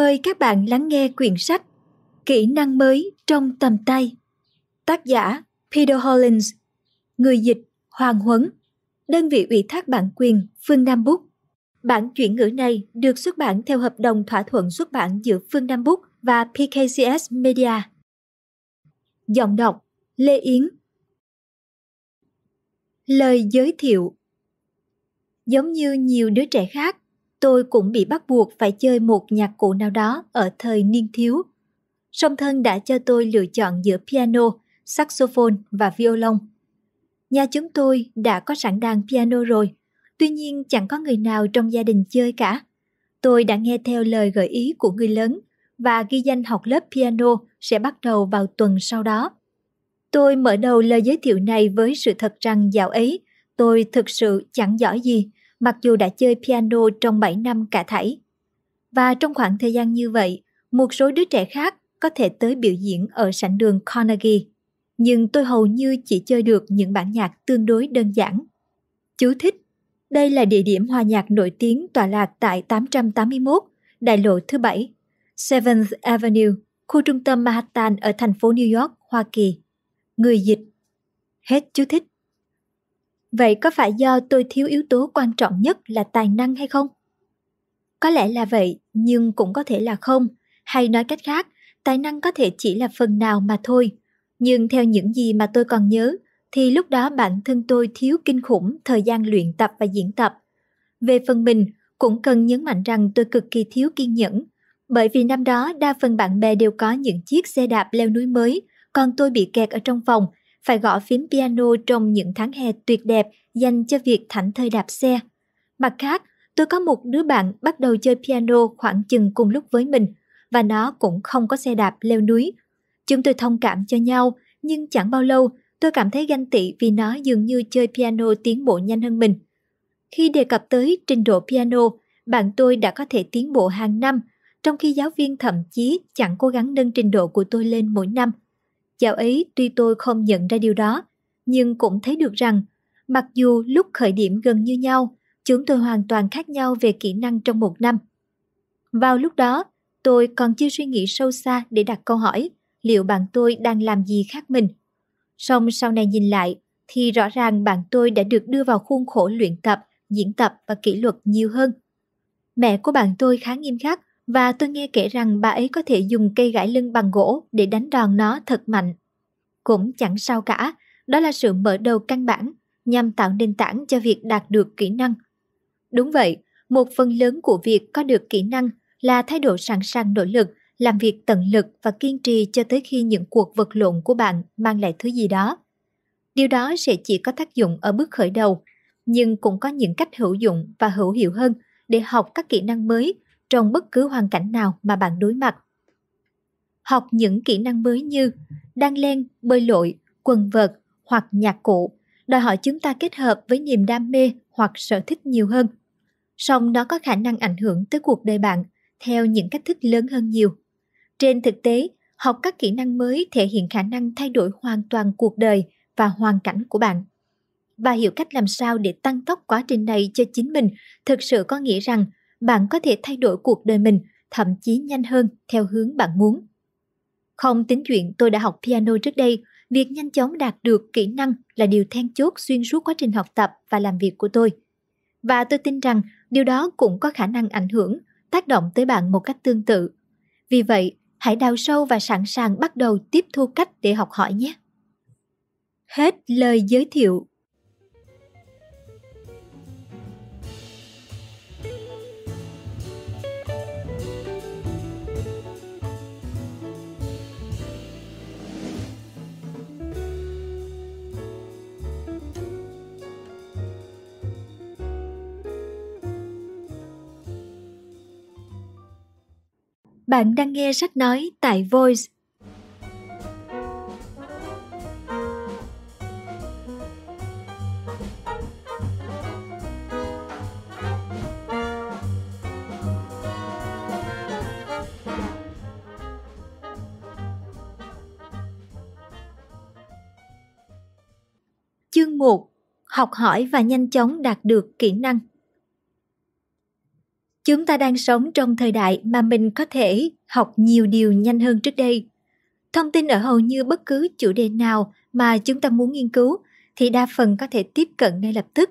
mời các bạn lắng nghe quyển sách Kỹ năng mới trong tầm tay. Tác giả Peter Hollins, người dịch Hoàng Huấn, đơn vị ủy thác bản quyền Phương Nam Book. Bản chuyển ngữ này được xuất bản theo hợp đồng thỏa thuận xuất bản giữa Phương Nam Book và PKCS Media. Giọng đọc Lê Yến Lời giới thiệu Giống như nhiều đứa trẻ khác, tôi cũng bị bắt buộc phải chơi một nhạc cụ nào đó ở thời niên thiếu. Song thân đã cho tôi lựa chọn giữa piano, saxophone và violon. Nhà chúng tôi đã có sẵn đàn piano rồi, tuy nhiên chẳng có người nào trong gia đình chơi cả. Tôi đã nghe theo lời gợi ý của người lớn và ghi danh học lớp piano sẽ bắt đầu vào tuần sau đó. Tôi mở đầu lời giới thiệu này với sự thật rằng dạo ấy tôi thực sự chẳng giỏi gì mặc dù đã chơi piano trong 7 năm cả thảy. Và trong khoảng thời gian như vậy, một số đứa trẻ khác có thể tới biểu diễn ở sảnh đường Carnegie, nhưng tôi hầu như chỉ chơi được những bản nhạc tương đối đơn giản. Chú thích Đây là địa điểm hòa nhạc nổi tiếng tọa lạc tại 881, đại lộ thứ bảy, 7th Avenue, khu trung tâm Manhattan ở thành phố New York, Hoa Kỳ. Người dịch Hết chú thích vậy có phải do tôi thiếu yếu tố quan trọng nhất là tài năng hay không có lẽ là vậy nhưng cũng có thể là không hay nói cách khác tài năng có thể chỉ là phần nào mà thôi nhưng theo những gì mà tôi còn nhớ thì lúc đó bản thân tôi thiếu kinh khủng thời gian luyện tập và diễn tập về phần mình cũng cần nhấn mạnh rằng tôi cực kỳ thiếu kiên nhẫn bởi vì năm đó đa phần bạn bè đều có những chiếc xe đạp leo núi mới còn tôi bị kẹt ở trong phòng phải gõ phím piano trong những tháng hè tuyệt đẹp dành cho việc thảnh thơi đạp xe. Mặt khác, tôi có một đứa bạn bắt đầu chơi piano khoảng chừng cùng lúc với mình và nó cũng không có xe đạp leo núi. Chúng tôi thông cảm cho nhau, nhưng chẳng bao lâu tôi cảm thấy ganh tị vì nó dường như chơi piano tiến bộ nhanh hơn mình. Khi đề cập tới trình độ piano, bạn tôi đã có thể tiến bộ hàng năm, trong khi giáo viên thậm chí chẳng cố gắng nâng trình độ của tôi lên mỗi năm – Dạo ấy tuy tôi không nhận ra điều đó, nhưng cũng thấy được rằng, mặc dù lúc khởi điểm gần như nhau, chúng tôi hoàn toàn khác nhau về kỹ năng trong một năm. Vào lúc đó, tôi còn chưa suy nghĩ sâu xa để đặt câu hỏi liệu bạn tôi đang làm gì khác mình. Song sau này nhìn lại, thì rõ ràng bạn tôi đã được đưa vào khuôn khổ luyện tập, diễn tập và kỷ luật nhiều hơn. Mẹ của bạn tôi khá nghiêm khắc và tôi nghe kể rằng bà ấy có thể dùng cây gãi lưng bằng gỗ để đánh đòn nó thật mạnh. Cũng chẳng sao cả, đó là sự mở đầu căn bản nhằm tạo nền tảng cho việc đạt được kỹ năng. Đúng vậy, một phần lớn của việc có được kỹ năng là thái độ sẵn sàng nỗ lực, làm việc tận lực và kiên trì cho tới khi những cuộc vật lộn của bạn mang lại thứ gì đó. Điều đó sẽ chỉ có tác dụng ở bước khởi đầu, nhưng cũng có những cách hữu dụng và hữu hiệu hơn để học các kỹ năng mới trong bất cứ hoàn cảnh nào mà bạn đối mặt. Học những kỹ năng mới như đan len, bơi lội, quần vợt hoặc nhạc cụ đòi hỏi chúng ta kết hợp với niềm đam mê hoặc sở thích nhiều hơn. Song nó có khả năng ảnh hưởng tới cuộc đời bạn theo những cách thức lớn hơn nhiều. Trên thực tế, học các kỹ năng mới thể hiện khả năng thay đổi hoàn toàn cuộc đời và hoàn cảnh của bạn. Và hiểu cách làm sao để tăng tốc quá trình này cho chính mình thực sự có nghĩa rằng bạn có thể thay đổi cuộc đời mình, thậm chí nhanh hơn theo hướng bạn muốn. Không tính chuyện tôi đã học piano trước đây, việc nhanh chóng đạt được kỹ năng là điều then chốt xuyên suốt quá trình học tập và làm việc của tôi. Và tôi tin rằng điều đó cũng có khả năng ảnh hưởng, tác động tới bạn một cách tương tự. Vì vậy, hãy đào sâu và sẵn sàng bắt đầu tiếp thu cách để học hỏi nhé. Hết lời giới thiệu Bạn đang nghe sách nói tại Voice. Chương 1. Học hỏi và nhanh chóng đạt được kỹ năng chúng ta đang sống trong thời đại mà mình có thể học nhiều điều nhanh hơn trước đây thông tin ở hầu như bất cứ chủ đề nào mà chúng ta muốn nghiên cứu thì đa phần có thể tiếp cận ngay lập tức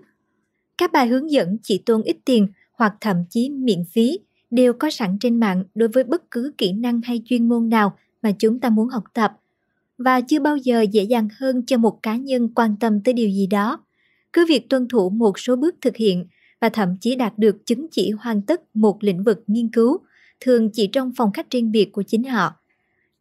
các bài hướng dẫn chỉ tốn ít tiền hoặc thậm chí miễn phí đều có sẵn trên mạng đối với bất cứ kỹ năng hay chuyên môn nào mà chúng ta muốn học tập và chưa bao giờ dễ dàng hơn cho một cá nhân quan tâm tới điều gì đó cứ việc tuân thủ một số bước thực hiện và thậm chí đạt được chứng chỉ hoàn tất một lĩnh vực nghiên cứu, thường chỉ trong phòng khách riêng biệt của chính họ.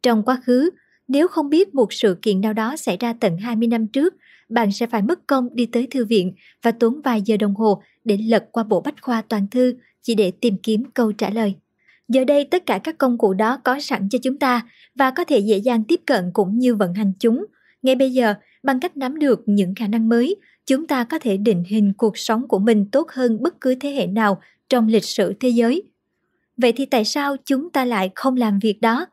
Trong quá khứ, nếu không biết một sự kiện nào đó xảy ra tận 20 năm trước, bạn sẽ phải mất công đi tới thư viện và tốn vài giờ đồng hồ để lật qua bộ bách khoa toàn thư chỉ để tìm kiếm câu trả lời. Giờ đây tất cả các công cụ đó có sẵn cho chúng ta và có thể dễ dàng tiếp cận cũng như vận hành chúng. Ngay bây giờ, bằng cách nắm được những khả năng mới chúng ta có thể định hình cuộc sống của mình tốt hơn bất cứ thế hệ nào trong lịch sử thế giới vậy thì tại sao chúng ta lại không làm việc đó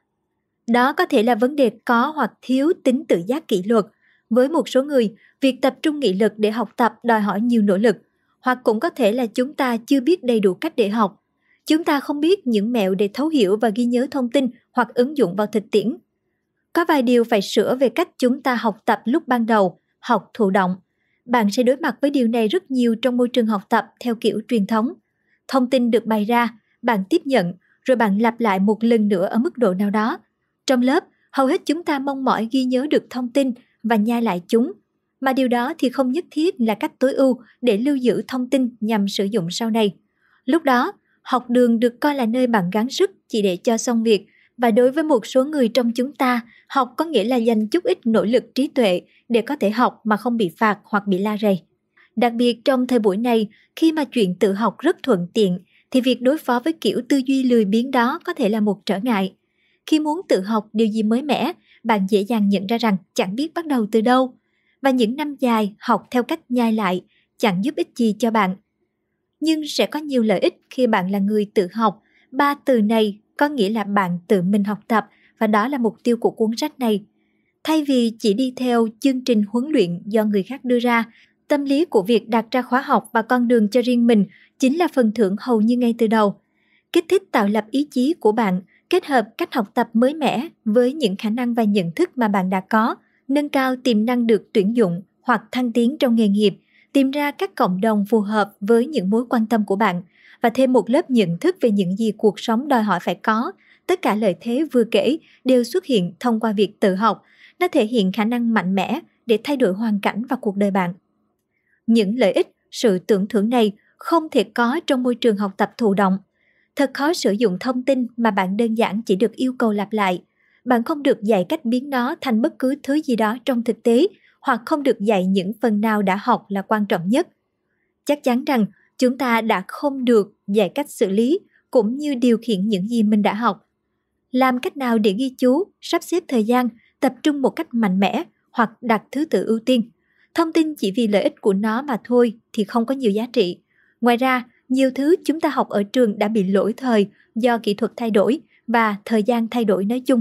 đó có thể là vấn đề có hoặc thiếu tính tự giác kỷ luật với một số người việc tập trung nghị lực để học tập đòi hỏi nhiều nỗ lực hoặc cũng có thể là chúng ta chưa biết đầy đủ cách để học chúng ta không biết những mẹo để thấu hiểu và ghi nhớ thông tin hoặc ứng dụng vào thực tiễn có vài điều phải sửa về cách chúng ta học tập lúc ban đầu, học thụ động. Bạn sẽ đối mặt với điều này rất nhiều trong môi trường học tập theo kiểu truyền thống. Thông tin được bày ra, bạn tiếp nhận, rồi bạn lặp lại một lần nữa ở mức độ nào đó. Trong lớp, hầu hết chúng ta mong mỏi ghi nhớ được thông tin và nhai lại chúng, mà điều đó thì không nhất thiết là cách tối ưu để lưu giữ thông tin nhằm sử dụng sau này. Lúc đó, học đường được coi là nơi bạn gắng sức chỉ để cho xong việc và đối với một số người trong chúng ta học có nghĩa là dành chút ít nỗ lực trí tuệ để có thể học mà không bị phạt hoặc bị la rầy đặc biệt trong thời buổi này khi mà chuyện tự học rất thuận tiện thì việc đối phó với kiểu tư duy lười biếng đó có thể là một trở ngại khi muốn tự học điều gì mới mẻ bạn dễ dàng nhận ra rằng chẳng biết bắt đầu từ đâu và những năm dài học theo cách nhai lại chẳng giúp ích gì cho bạn nhưng sẽ có nhiều lợi ích khi bạn là người tự học ba từ này có nghĩa là bạn tự mình học tập và đó là mục tiêu của cuốn sách này. Thay vì chỉ đi theo chương trình huấn luyện do người khác đưa ra, tâm lý của việc đặt ra khóa học và con đường cho riêng mình chính là phần thưởng hầu như ngay từ đầu. Kích thích tạo lập ý chí của bạn, kết hợp cách học tập mới mẻ với những khả năng và nhận thức mà bạn đã có, nâng cao tiềm năng được tuyển dụng hoặc thăng tiến trong nghề nghiệp, tìm ra các cộng đồng phù hợp với những mối quan tâm của bạn – và thêm một lớp nhận thức về những gì cuộc sống đòi hỏi phải có. Tất cả lợi thế vừa kể đều xuất hiện thông qua việc tự học. Nó thể hiện khả năng mạnh mẽ để thay đổi hoàn cảnh và cuộc đời bạn. Những lợi ích, sự tưởng thưởng này không thể có trong môi trường học tập thụ động. Thật khó sử dụng thông tin mà bạn đơn giản chỉ được yêu cầu lặp lại. Bạn không được dạy cách biến nó thành bất cứ thứ gì đó trong thực tế hoặc không được dạy những phần nào đã học là quan trọng nhất. Chắc chắn rằng chúng ta đã không được dạy cách xử lý cũng như điều khiển những gì mình đã học. Làm cách nào để ghi chú, sắp xếp thời gian, tập trung một cách mạnh mẽ hoặc đặt thứ tự ưu tiên. Thông tin chỉ vì lợi ích của nó mà thôi thì không có nhiều giá trị. Ngoài ra, nhiều thứ chúng ta học ở trường đã bị lỗi thời do kỹ thuật thay đổi và thời gian thay đổi nói chung.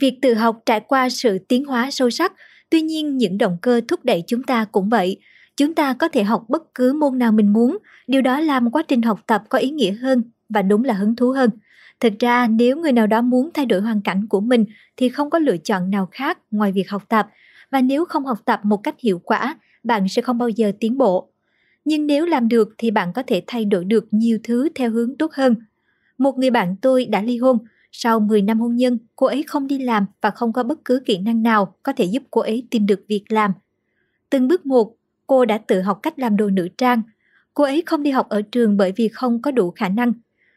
Việc tự học trải qua sự tiến hóa sâu sắc, tuy nhiên những động cơ thúc đẩy chúng ta cũng vậy, chúng ta có thể học bất cứ môn nào mình muốn, điều đó làm quá trình học tập có ý nghĩa hơn và đúng là hứng thú hơn. Thực ra, nếu người nào đó muốn thay đổi hoàn cảnh của mình thì không có lựa chọn nào khác ngoài việc học tập, và nếu không học tập một cách hiệu quả, bạn sẽ không bao giờ tiến bộ. Nhưng nếu làm được thì bạn có thể thay đổi được nhiều thứ theo hướng tốt hơn. Một người bạn tôi đã ly hôn, sau 10 năm hôn nhân, cô ấy không đi làm và không có bất cứ kỹ năng nào có thể giúp cô ấy tìm được việc làm. Từng bước một, cô đã tự học cách làm đồ nữ trang. Cô ấy không đi học ở trường bởi vì không có đủ khả năng.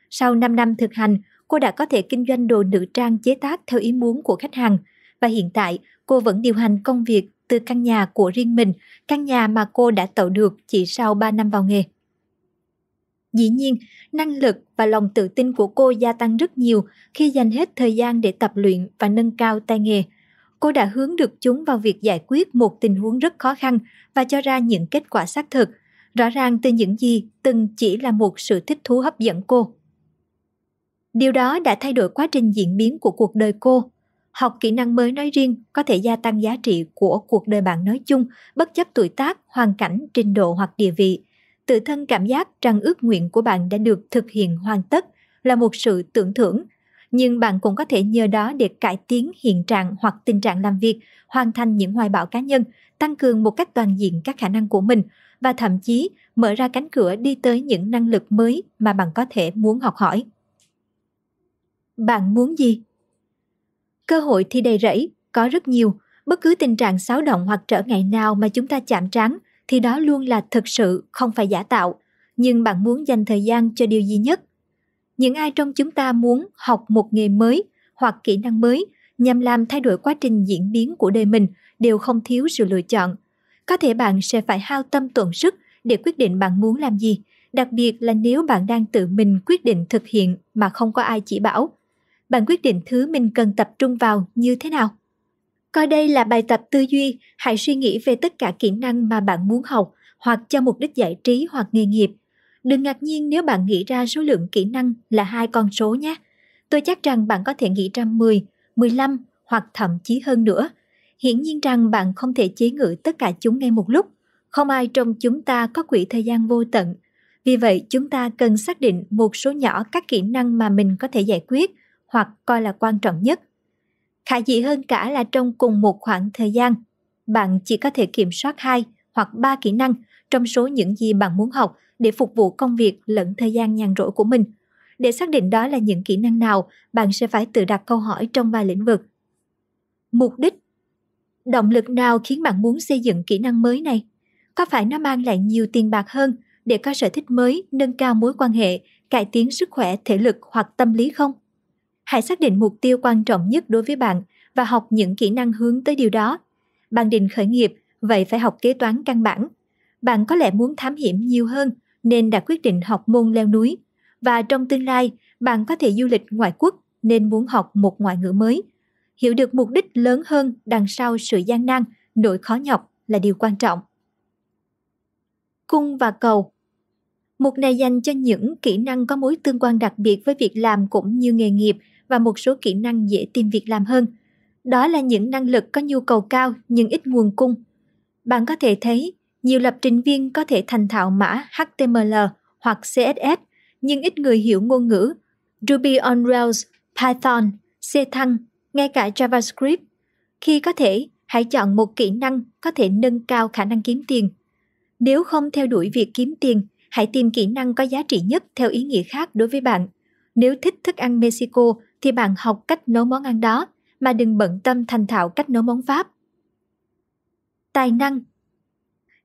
Sau 5 năm thực hành, cô đã có thể kinh doanh đồ nữ trang chế tác theo ý muốn của khách hàng. Và hiện tại, cô vẫn điều hành công việc từ căn nhà của riêng mình, căn nhà mà cô đã tạo được chỉ sau 3 năm vào nghề. Dĩ nhiên, năng lực và lòng tự tin của cô gia tăng rất nhiều khi dành hết thời gian để tập luyện và nâng cao tay nghề – cô đã hướng được chúng vào việc giải quyết một tình huống rất khó khăn và cho ra những kết quả xác thực, rõ ràng từ những gì từng chỉ là một sự thích thú hấp dẫn cô. Điều đó đã thay đổi quá trình diễn biến của cuộc đời cô. Học kỹ năng mới nói riêng có thể gia tăng giá trị của cuộc đời bạn nói chung, bất chấp tuổi tác, hoàn cảnh, trình độ hoặc địa vị. Tự thân cảm giác rằng ước nguyện của bạn đã được thực hiện hoàn tất là một sự tưởng thưởng nhưng bạn cũng có thể nhờ đó để cải tiến hiện trạng hoặc tình trạng làm việc, hoàn thành những hoài bão cá nhân, tăng cường một cách toàn diện các khả năng của mình và thậm chí mở ra cánh cửa đi tới những năng lực mới mà bạn có thể muốn học hỏi. Bạn muốn gì? Cơ hội thì đầy rẫy, có rất nhiều. Bất cứ tình trạng xáo động hoặc trở ngại nào mà chúng ta chạm trán thì đó luôn là thực sự, không phải giả tạo. Nhưng bạn muốn dành thời gian cho điều gì nhất? những ai trong chúng ta muốn học một nghề mới hoặc kỹ năng mới nhằm làm thay đổi quá trình diễn biến của đời mình đều không thiếu sự lựa chọn. Có thể bạn sẽ phải hao tâm tổn sức để quyết định bạn muốn làm gì, đặc biệt là nếu bạn đang tự mình quyết định thực hiện mà không có ai chỉ bảo. Bạn quyết định thứ mình cần tập trung vào như thế nào? Coi đây là bài tập tư duy, hãy suy nghĩ về tất cả kỹ năng mà bạn muốn học hoặc cho mục đích giải trí hoặc nghề nghiệp – Đừng ngạc nhiên nếu bạn nghĩ ra số lượng kỹ năng là hai con số nhé. Tôi chắc rằng bạn có thể nghĩ ra 10, 15 hoặc thậm chí hơn nữa. Hiển nhiên rằng bạn không thể chế ngự tất cả chúng ngay một lúc. Không ai trong chúng ta có quỹ thời gian vô tận. Vì vậy, chúng ta cần xác định một số nhỏ các kỹ năng mà mình có thể giải quyết hoặc coi là quan trọng nhất. Khả dị hơn cả là trong cùng một khoảng thời gian, bạn chỉ có thể kiểm soát hai hoặc ba kỹ năng – trong số những gì bạn muốn học để phục vụ công việc lẫn thời gian nhàn rỗi của mình. Để xác định đó là những kỹ năng nào, bạn sẽ phải tự đặt câu hỏi trong ba lĩnh vực. Mục đích Động lực nào khiến bạn muốn xây dựng kỹ năng mới này? Có phải nó mang lại nhiều tiền bạc hơn để có sở thích mới, nâng cao mối quan hệ, cải tiến sức khỏe, thể lực hoặc tâm lý không? Hãy xác định mục tiêu quan trọng nhất đối với bạn và học những kỹ năng hướng tới điều đó. Bạn định khởi nghiệp, vậy phải học kế toán căn bản, bạn có lẽ muốn thám hiểm nhiều hơn nên đã quyết định học môn leo núi. Và trong tương lai, bạn có thể du lịch ngoại quốc nên muốn học một ngoại ngữ mới. Hiểu được mục đích lớn hơn đằng sau sự gian nan, nỗi khó nhọc là điều quan trọng. Cung và cầu Mục này dành cho những kỹ năng có mối tương quan đặc biệt với việc làm cũng như nghề nghiệp và một số kỹ năng dễ tìm việc làm hơn. Đó là những năng lực có nhu cầu cao nhưng ít nguồn cung. Bạn có thể thấy nhiều lập trình viên có thể thành thạo mã HTML hoặc CSS, nhưng ít người hiểu ngôn ngữ Ruby on Rails, Python, C Thăng, ngay cả JavaScript. Khi có thể, hãy chọn một kỹ năng có thể nâng cao khả năng kiếm tiền. Nếu không theo đuổi việc kiếm tiền, hãy tìm kỹ năng có giá trị nhất theo ý nghĩa khác đối với bạn. Nếu thích thức ăn Mexico thì bạn học cách nấu món ăn đó, mà đừng bận tâm thành thạo cách nấu món Pháp. Tài năng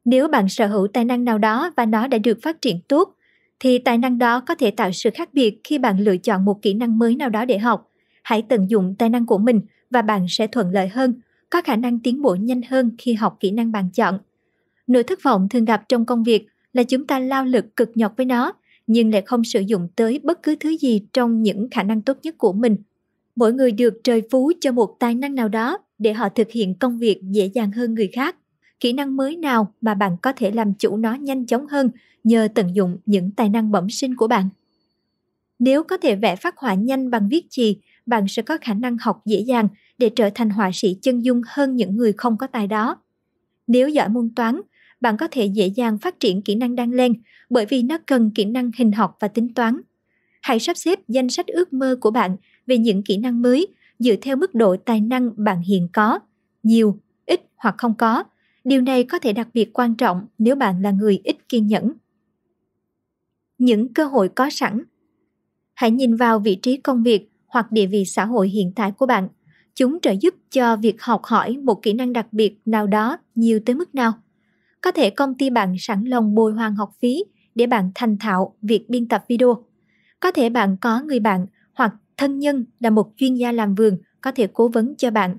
nếu bạn sở hữu tài năng nào đó và nó đã được phát triển tốt thì tài năng đó có thể tạo sự khác biệt khi bạn lựa chọn một kỹ năng mới nào đó để học hãy tận dụng tài năng của mình và bạn sẽ thuận lợi hơn có khả năng tiến bộ nhanh hơn khi học kỹ năng bạn chọn nỗi thất vọng thường gặp trong công việc là chúng ta lao lực cực nhọc với nó nhưng lại không sử dụng tới bất cứ thứ gì trong những khả năng tốt nhất của mình mỗi người được trời phú cho một tài năng nào đó để họ thực hiện công việc dễ dàng hơn người khác kỹ năng mới nào mà bạn có thể làm chủ nó nhanh chóng hơn nhờ tận dụng những tài năng bẩm sinh của bạn. Nếu có thể vẽ phát họa nhanh bằng viết chì, bạn sẽ có khả năng học dễ dàng để trở thành họa sĩ chân dung hơn những người không có tài đó. Nếu giỏi môn toán, bạn có thể dễ dàng phát triển kỹ năng đăng lên bởi vì nó cần kỹ năng hình học và tính toán. Hãy sắp xếp danh sách ước mơ của bạn về những kỹ năng mới dựa theo mức độ tài năng bạn hiện có, nhiều, ít hoặc không có, Điều này có thể đặc biệt quan trọng nếu bạn là người ít kiên nhẫn. Những cơ hội có sẵn Hãy nhìn vào vị trí công việc hoặc địa vị xã hội hiện tại của bạn. Chúng trợ giúp cho việc học hỏi một kỹ năng đặc biệt nào đó nhiều tới mức nào. Có thể công ty bạn sẵn lòng bồi hoàn học phí để bạn thành thạo việc biên tập video. Có thể bạn có người bạn hoặc thân nhân là một chuyên gia làm vườn có thể cố vấn cho bạn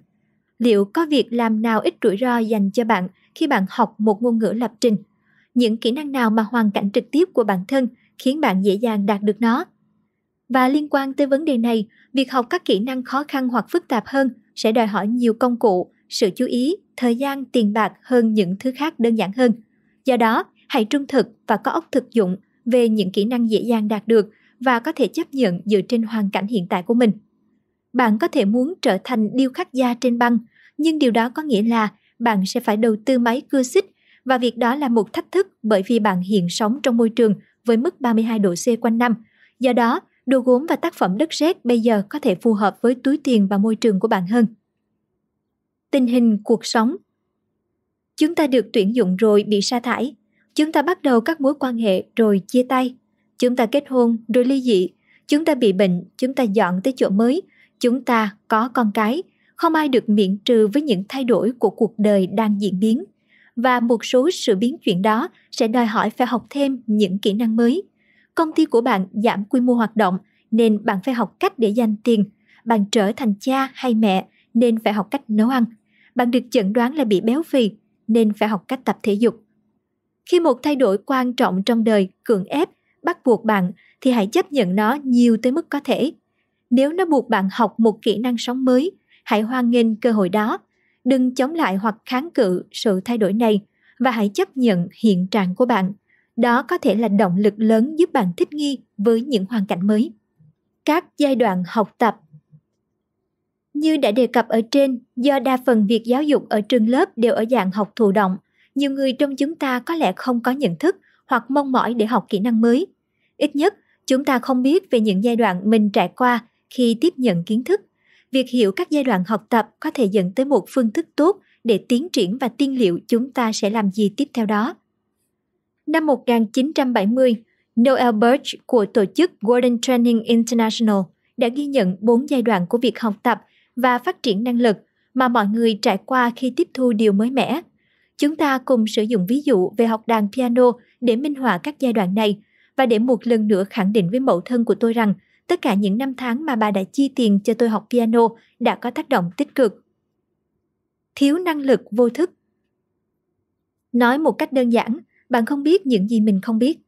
liệu có việc làm nào ít rủi ro dành cho bạn khi bạn học một ngôn ngữ lập trình? Những kỹ năng nào mà hoàn cảnh trực tiếp của bản thân khiến bạn dễ dàng đạt được nó? Và liên quan tới vấn đề này, việc học các kỹ năng khó khăn hoặc phức tạp hơn sẽ đòi hỏi nhiều công cụ, sự chú ý, thời gian, tiền bạc hơn những thứ khác đơn giản hơn. Do đó, hãy trung thực và có óc thực dụng về những kỹ năng dễ dàng đạt được và có thể chấp nhận dựa trên hoàn cảnh hiện tại của mình. Bạn có thể muốn trở thành điêu khắc gia trên băng nhưng điều đó có nghĩa là bạn sẽ phải đầu tư máy cưa xích và việc đó là một thách thức bởi vì bạn hiện sống trong môi trường với mức 32 độ C quanh năm. Do đó, đồ gốm và tác phẩm đất sét bây giờ có thể phù hợp với túi tiền và môi trường của bạn hơn. Tình hình cuộc sống Chúng ta được tuyển dụng rồi bị sa thải. Chúng ta bắt đầu các mối quan hệ rồi chia tay. Chúng ta kết hôn rồi ly dị. Chúng ta bị bệnh, chúng ta dọn tới chỗ mới. Chúng ta có con cái, không ai được miễn trừ với những thay đổi của cuộc đời đang diễn biến và một số sự biến chuyển đó sẽ đòi hỏi phải học thêm những kỹ năng mới công ty của bạn giảm quy mô hoạt động nên bạn phải học cách để dành tiền bạn trở thành cha hay mẹ nên phải học cách nấu ăn bạn được chẩn đoán là bị béo phì nên phải học cách tập thể dục khi một thay đổi quan trọng trong đời cưỡng ép bắt buộc bạn thì hãy chấp nhận nó nhiều tới mức có thể nếu nó buộc bạn học một kỹ năng sống mới hãy hoan nghênh cơ hội đó đừng chống lại hoặc kháng cự sự thay đổi này và hãy chấp nhận hiện trạng của bạn đó có thể là động lực lớn giúp bạn thích nghi với những hoàn cảnh mới các giai đoạn học tập như đã đề cập ở trên do đa phần việc giáo dục ở trường lớp đều ở dạng học thụ động nhiều người trong chúng ta có lẽ không có nhận thức hoặc mong mỏi để học kỹ năng mới ít nhất chúng ta không biết về những giai đoạn mình trải qua khi tiếp nhận kiến thức việc hiểu các giai đoạn học tập có thể dẫn tới một phương thức tốt để tiến triển và tiên liệu chúng ta sẽ làm gì tiếp theo đó. Năm 1970, Noel Birch của tổ chức Gordon Training International đã ghi nhận 4 giai đoạn của việc học tập và phát triển năng lực mà mọi người trải qua khi tiếp thu điều mới mẻ. Chúng ta cùng sử dụng ví dụ về học đàn piano để minh họa các giai đoạn này và để một lần nữa khẳng định với mẫu thân của tôi rằng tất cả những năm tháng mà bà đã chi tiền cho tôi học piano đã có tác động tích cực. Thiếu năng lực vô thức Nói một cách đơn giản, bạn không biết những gì mình không biết.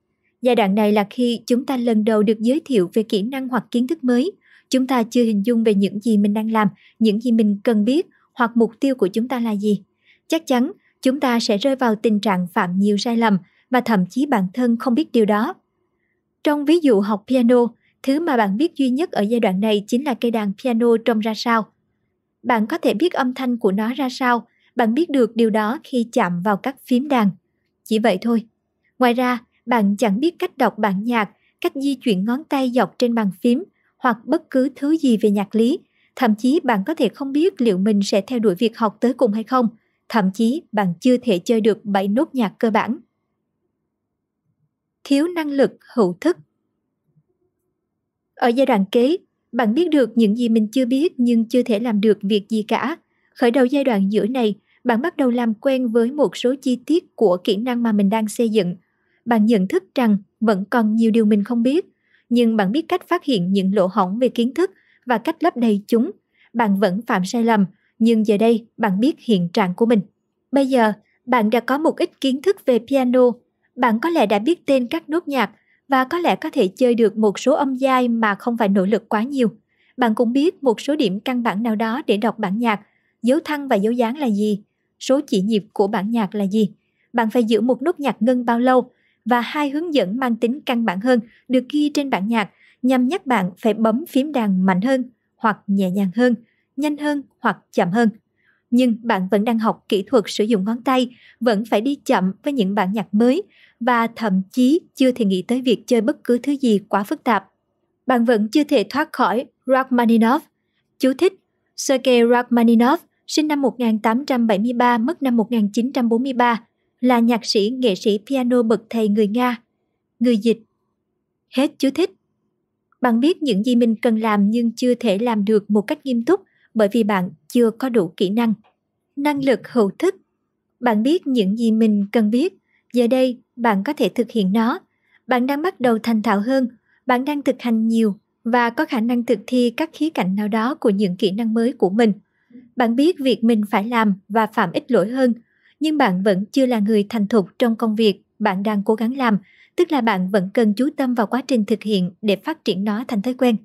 Giai đoạn này là khi chúng ta lần đầu được giới thiệu về kỹ năng hoặc kiến thức mới. Chúng ta chưa hình dung về những gì mình đang làm, những gì mình cần biết hoặc mục tiêu của chúng ta là gì. Chắc chắn, chúng ta sẽ rơi vào tình trạng phạm nhiều sai lầm và thậm chí bản thân không biết điều đó. Trong ví dụ học piano, Thứ mà bạn biết duy nhất ở giai đoạn này chính là cây đàn piano trông ra sao. Bạn có thể biết âm thanh của nó ra sao, bạn biết được điều đó khi chạm vào các phím đàn. Chỉ vậy thôi. Ngoài ra, bạn chẳng biết cách đọc bản nhạc, cách di chuyển ngón tay dọc trên bàn phím hoặc bất cứ thứ gì về nhạc lý. Thậm chí bạn có thể không biết liệu mình sẽ theo đuổi việc học tới cùng hay không. Thậm chí bạn chưa thể chơi được 7 nốt nhạc cơ bản. Thiếu năng lực hữu thức ở giai đoạn kế, bạn biết được những gì mình chưa biết nhưng chưa thể làm được việc gì cả. Khởi đầu giai đoạn giữa này, bạn bắt đầu làm quen với một số chi tiết của kỹ năng mà mình đang xây dựng. Bạn nhận thức rằng vẫn còn nhiều điều mình không biết, nhưng bạn biết cách phát hiện những lỗ hổng về kiến thức và cách lấp đầy chúng. Bạn vẫn phạm sai lầm, nhưng giờ đây bạn biết hiện trạng của mình. Bây giờ, bạn đã có một ít kiến thức về piano, bạn có lẽ đã biết tên các nốt nhạc và có lẽ có thể chơi được một số âm giai mà không phải nỗ lực quá nhiều. Bạn cũng biết một số điểm căn bản nào đó để đọc bản nhạc, dấu thăng và dấu dáng là gì, số chỉ nhịp của bản nhạc là gì, bạn phải giữ một nốt nhạc ngân bao lâu và hai hướng dẫn mang tính căn bản hơn được ghi trên bản nhạc nhằm nhắc bạn phải bấm phím đàn mạnh hơn hoặc nhẹ nhàng hơn, nhanh hơn hoặc chậm hơn nhưng bạn vẫn đang học kỹ thuật sử dụng ngón tay, vẫn phải đi chậm với những bản nhạc mới và thậm chí chưa thể nghĩ tới việc chơi bất cứ thứ gì quá phức tạp. Bạn vẫn chưa thể thoát khỏi Rachmaninoff. Chú thích: Sergei Rachmaninoff, sinh năm 1873, mất năm 1943, là nhạc sĩ, nghệ sĩ piano bậc thầy người Nga. Người dịch. Hết chú thích. Bạn biết những gì mình cần làm nhưng chưa thể làm được một cách nghiêm túc – bởi vì bạn chưa có đủ kỹ năng. Năng lực hữu thức. Bạn biết những gì mình cần biết, giờ đây bạn có thể thực hiện nó. Bạn đang bắt đầu thành thạo hơn, bạn đang thực hành nhiều và có khả năng thực thi các khía cạnh nào đó của những kỹ năng mới của mình. Bạn biết việc mình phải làm và phạm ít lỗi hơn, nhưng bạn vẫn chưa là người thành thục trong công việc bạn đang cố gắng làm, tức là bạn vẫn cần chú tâm vào quá trình thực hiện để phát triển nó thành thói quen.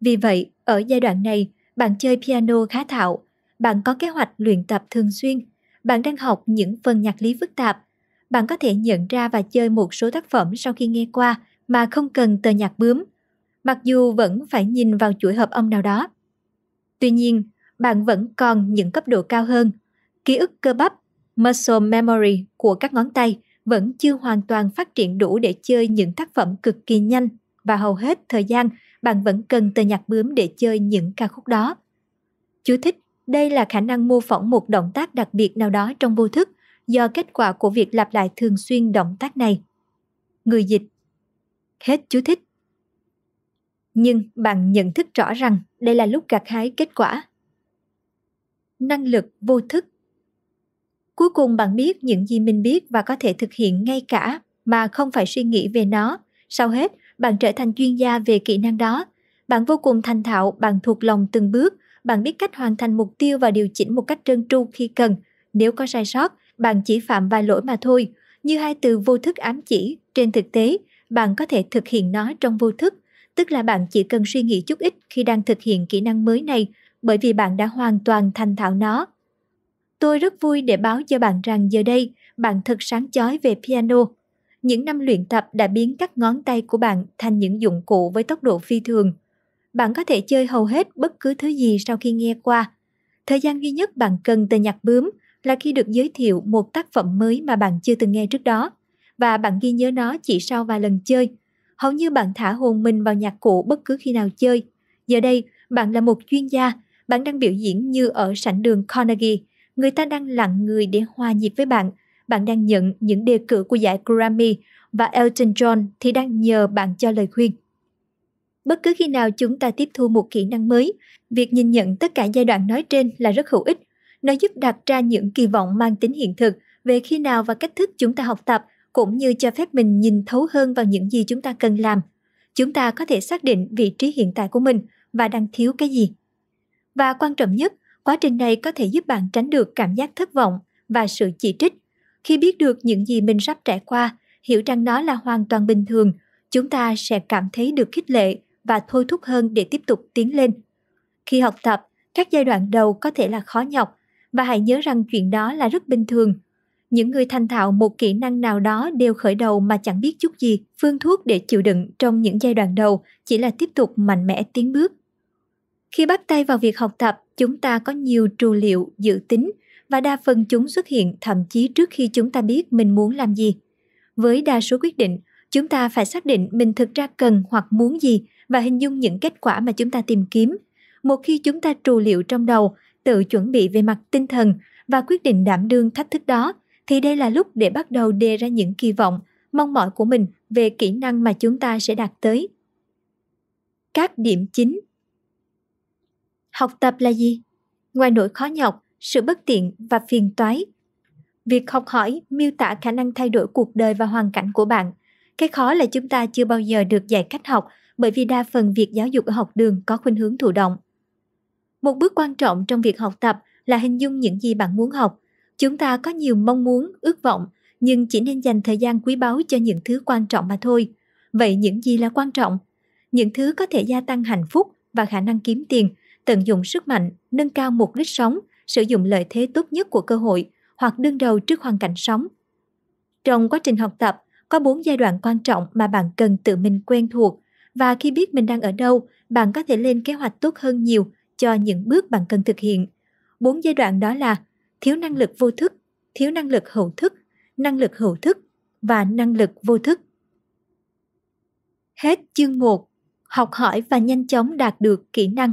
Vì vậy, ở giai đoạn này, bạn chơi piano khá thạo, bạn có kế hoạch luyện tập thường xuyên, bạn đang học những phần nhạc lý phức tạp, bạn có thể nhận ra và chơi một số tác phẩm sau khi nghe qua mà không cần tờ nhạc bướm, mặc dù vẫn phải nhìn vào chuỗi hợp âm nào đó. Tuy nhiên, bạn vẫn còn những cấp độ cao hơn. Ký ức cơ bắp, muscle memory của các ngón tay vẫn chưa hoàn toàn phát triển đủ để chơi những tác phẩm cực kỳ nhanh và hầu hết thời gian bạn vẫn cần tờ nhạc bướm để chơi những ca khúc đó. Chú thích, đây là khả năng mô phỏng một động tác đặc biệt nào đó trong vô thức do kết quả của việc lặp lại thường xuyên động tác này. Người dịch Hết chú thích. Nhưng bạn nhận thức rõ rằng đây là lúc gặt hái kết quả. Năng lực vô thức Cuối cùng bạn biết những gì mình biết và có thể thực hiện ngay cả mà không phải suy nghĩ về nó. Sau hết, bạn trở thành chuyên gia về kỹ năng đó. Bạn vô cùng thành thạo, bạn thuộc lòng từng bước, bạn biết cách hoàn thành mục tiêu và điều chỉnh một cách trơn tru khi cần. Nếu có sai sót, bạn chỉ phạm vài lỗi mà thôi. Như hai từ vô thức ám chỉ, trên thực tế, bạn có thể thực hiện nó trong vô thức, tức là bạn chỉ cần suy nghĩ chút ít khi đang thực hiện kỹ năng mới này bởi vì bạn đã hoàn toàn thành thạo nó. Tôi rất vui để báo cho bạn rằng giờ đây bạn thật sáng chói về piano. Những năm luyện tập đã biến các ngón tay của bạn thành những dụng cụ với tốc độ phi thường. Bạn có thể chơi hầu hết bất cứ thứ gì sau khi nghe qua. Thời gian duy nhất bạn cần từ nhạc bướm là khi được giới thiệu một tác phẩm mới mà bạn chưa từng nghe trước đó và bạn ghi nhớ nó chỉ sau vài lần chơi. Hầu như bạn thả hồn mình vào nhạc cụ bất cứ khi nào chơi. Giờ đây, bạn là một chuyên gia, bạn đang biểu diễn như ở sảnh đường Carnegie. Người ta đang lặng người để hòa nhịp với bạn – bạn đang nhận những đề cử của giải Grammy và Elton John thì đang nhờ bạn cho lời khuyên. Bất cứ khi nào chúng ta tiếp thu một kỹ năng mới, việc nhìn nhận tất cả giai đoạn nói trên là rất hữu ích. Nó giúp đặt ra những kỳ vọng mang tính hiện thực về khi nào và cách thức chúng ta học tập, cũng như cho phép mình nhìn thấu hơn vào những gì chúng ta cần làm. Chúng ta có thể xác định vị trí hiện tại của mình và đang thiếu cái gì. Và quan trọng nhất, quá trình này có thể giúp bạn tránh được cảm giác thất vọng và sự chỉ trích khi biết được những gì mình sắp trải qua hiểu rằng nó là hoàn toàn bình thường chúng ta sẽ cảm thấy được khích lệ và thôi thúc hơn để tiếp tục tiến lên khi học tập các giai đoạn đầu có thể là khó nhọc và hãy nhớ rằng chuyện đó là rất bình thường những người thành thạo một kỹ năng nào đó đều khởi đầu mà chẳng biết chút gì phương thuốc để chịu đựng trong những giai đoạn đầu chỉ là tiếp tục mạnh mẽ tiến bước khi bắt tay vào việc học tập chúng ta có nhiều trù liệu dự tính và đa phần chúng xuất hiện thậm chí trước khi chúng ta biết mình muốn làm gì. Với đa số quyết định, chúng ta phải xác định mình thực ra cần hoặc muốn gì và hình dung những kết quả mà chúng ta tìm kiếm. Một khi chúng ta trù liệu trong đầu, tự chuẩn bị về mặt tinh thần và quyết định đảm đương thách thức đó, thì đây là lúc để bắt đầu đề ra những kỳ vọng, mong mỏi của mình về kỹ năng mà chúng ta sẽ đạt tới. Các điểm chính Học tập là gì? Ngoài nỗi khó nhọc, sự bất tiện và phiền toái. Việc học hỏi miêu tả khả năng thay đổi cuộc đời và hoàn cảnh của bạn. Cái khó là chúng ta chưa bao giờ được dạy cách học bởi vì đa phần việc giáo dục ở học đường có khuynh hướng thụ động. Một bước quan trọng trong việc học tập là hình dung những gì bạn muốn học. Chúng ta có nhiều mong muốn, ước vọng, nhưng chỉ nên dành thời gian quý báu cho những thứ quan trọng mà thôi. Vậy những gì là quan trọng? Những thứ có thể gia tăng hạnh phúc và khả năng kiếm tiền, tận dụng sức mạnh, nâng cao mục đích sống – sử dụng lợi thế tốt nhất của cơ hội hoặc đương đầu trước hoàn cảnh sống. Trong quá trình học tập, có bốn giai đoạn quan trọng mà bạn cần tự mình quen thuộc và khi biết mình đang ở đâu, bạn có thể lên kế hoạch tốt hơn nhiều cho những bước bạn cần thực hiện. bốn giai đoạn đó là thiếu năng lực vô thức, thiếu năng lực hữu thức, năng lực hữu thức và năng lực vô thức. Hết chương 1. Học hỏi và nhanh chóng đạt được kỹ năng